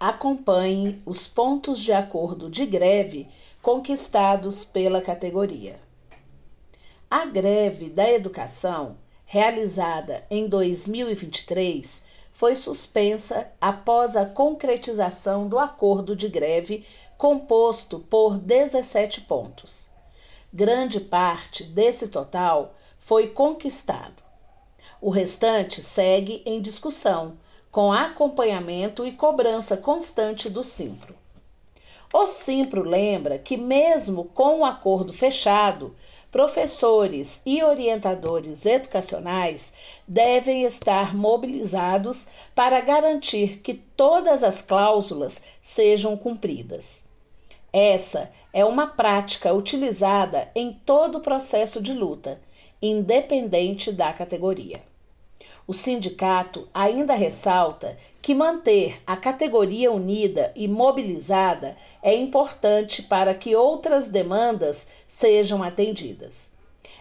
Acompanhe os pontos de acordo de greve conquistados pela categoria. A greve da educação, realizada em 2023, foi suspensa após a concretização do acordo de greve composto por 17 pontos. Grande parte desse total foi conquistado. O restante segue em discussão com acompanhamento e cobrança constante do Simpro. O Simpro lembra que, mesmo com o um acordo fechado, professores e orientadores educacionais devem estar mobilizados para garantir que todas as cláusulas sejam cumpridas. Essa é uma prática utilizada em todo o processo de luta, independente da categoria. O sindicato ainda ressalta que manter a categoria unida e mobilizada é importante para que outras demandas sejam atendidas.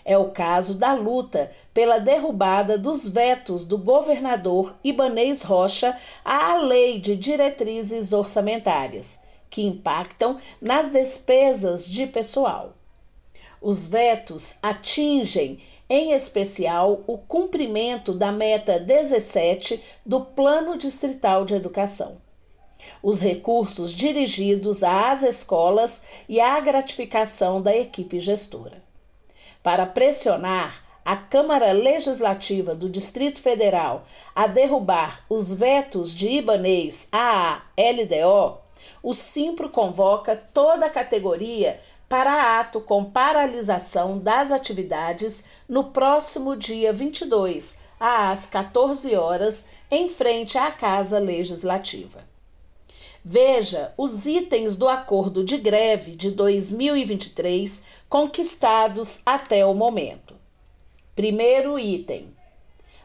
É o caso da luta pela derrubada dos vetos do governador Ibanês Rocha à Lei de Diretrizes Orçamentárias, que impactam nas despesas de pessoal. Os vetos atingem em especial o cumprimento da meta 17 do Plano Distrital de Educação. Os recursos dirigidos às escolas e à gratificação da equipe gestora. Para pressionar a Câmara Legislativa do Distrito Federal a derrubar os vetos de Ibanês à LDO, o Simpro convoca toda a categoria para ato com paralisação das atividades no próximo dia 22, às 14 horas, em frente à Casa Legislativa. Veja os itens do acordo de greve de 2023 conquistados até o momento. Primeiro item: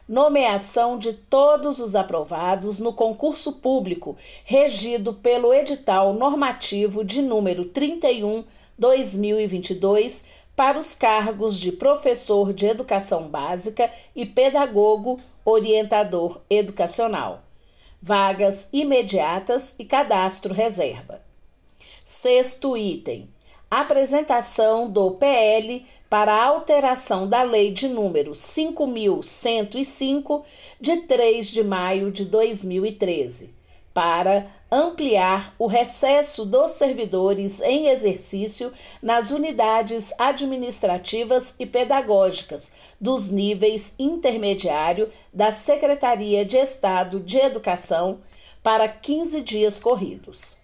nomeação de todos os aprovados no concurso público regido pelo edital normativo de número 31 2022 para os cargos de professor de educação básica e pedagogo orientador educacional. Vagas imediatas e cadastro reserva. Sexto item: apresentação do PL para alteração da lei de número 5105 de 3 de maio de 2013 para ampliar o recesso dos servidores em exercício nas unidades administrativas e pedagógicas dos níveis intermediário da Secretaria de Estado de Educação para 15 dias corridos.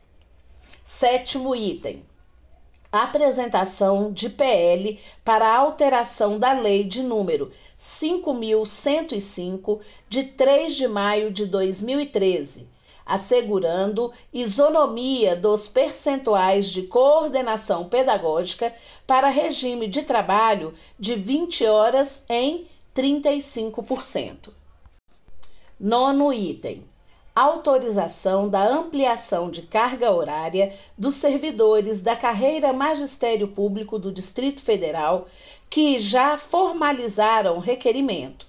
Sétimo item. Apresentação de PL para alteração da lei de número 5105 de 3 de maio de 2013 assegurando isonomia dos percentuais de coordenação pedagógica para regime de trabalho de 20 horas em 35%. Nono item: autorização da ampliação de carga horária dos servidores da carreira Magistério Público do Distrito Federal que já formalizaram requerimento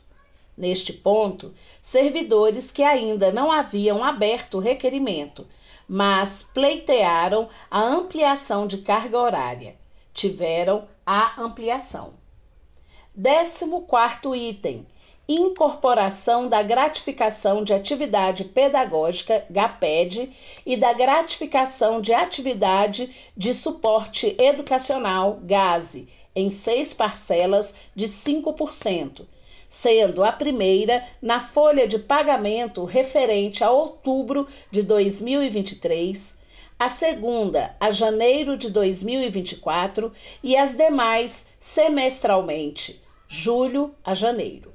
neste ponto, servidores que ainda não haviam aberto o requerimento, mas pleitearam a ampliação de carga horária. Tiveram a ampliação. 14 item: incorporação da gratificação de atividade pedagógica (GAPED) e da gratificação de atividade de suporte educacional (GASE) em seis parcelas de 5% sendo a primeira na folha de pagamento referente a outubro de 2023, a segunda a janeiro de 2024 e as demais semestralmente, julho a janeiro.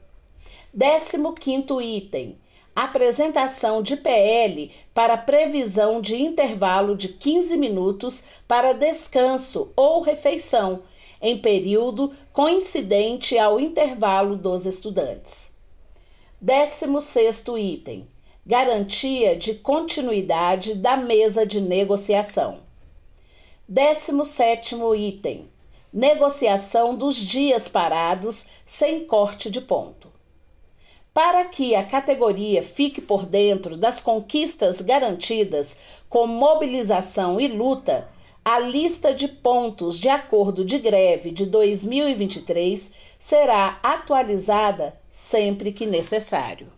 15º item: apresentação de PL para previsão de intervalo de 15 minutos para descanso ou refeição em período coincidente ao intervalo dos estudantes. 16 item: garantia de continuidade da mesa de negociação. 17 item: negociação dos dias parados sem corte de ponto. Para que a categoria fique por dentro das conquistas garantidas com mobilização e luta, a lista de pontos de acordo de greve de 2023 será atualizada sempre que necessário.